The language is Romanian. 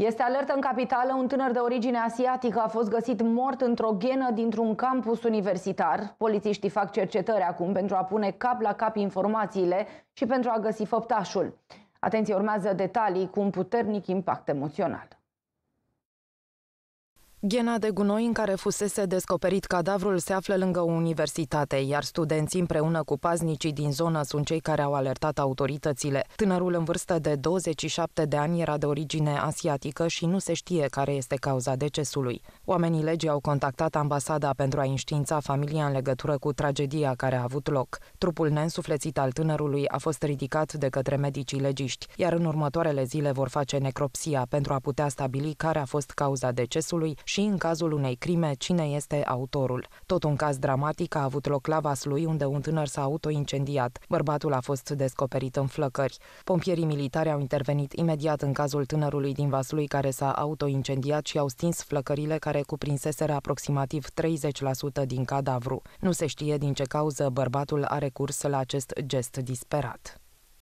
Este alertă în capitală, un tânăr de origine asiatică a fost găsit mort într-o ghenă dintr-un campus universitar. Polițiștii fac cercetări acum pentru a pune cap la cap informațiile și pentru a găsi făptașul. Atenție, urmează detalii cu un puternic impact emoțional. Ghena de gunoi în care fusese descoperit cadavrul se află lângă o universitate, iar studenții împreună cu paznicii din zonă sunt cei care au alertat autoritățile. Tânărul în vârstă de 27 de ani era de origine asiatică și nu se știe care este cauza decesului. Oamenii legii au contactat ambasada pentru a înștiința familia în legătură cu tragedia care a avut loc. Trupul neînsuflețit al tânărului a fost ridicat de către medicii legiști, iar în următoarele zile vor face necropsia pentru a putea stabili care a fost cauza decesului și în cazul unei crime cine este autorul. Tot un caz dramatic a avut loc la Vaslui, unde un tânăr s-a autoincendiat. Bărbatul a fost descoperit în flăcări. Pompierii militari au intervenit imediat în cazul tânărului din Vaslui care s-a autoincendiat și au stins flăcările care cuprinseseră aproximativ 30% din cadavru. Nu se știe din ce cauză bărbatul a recurs la acest gest disperat.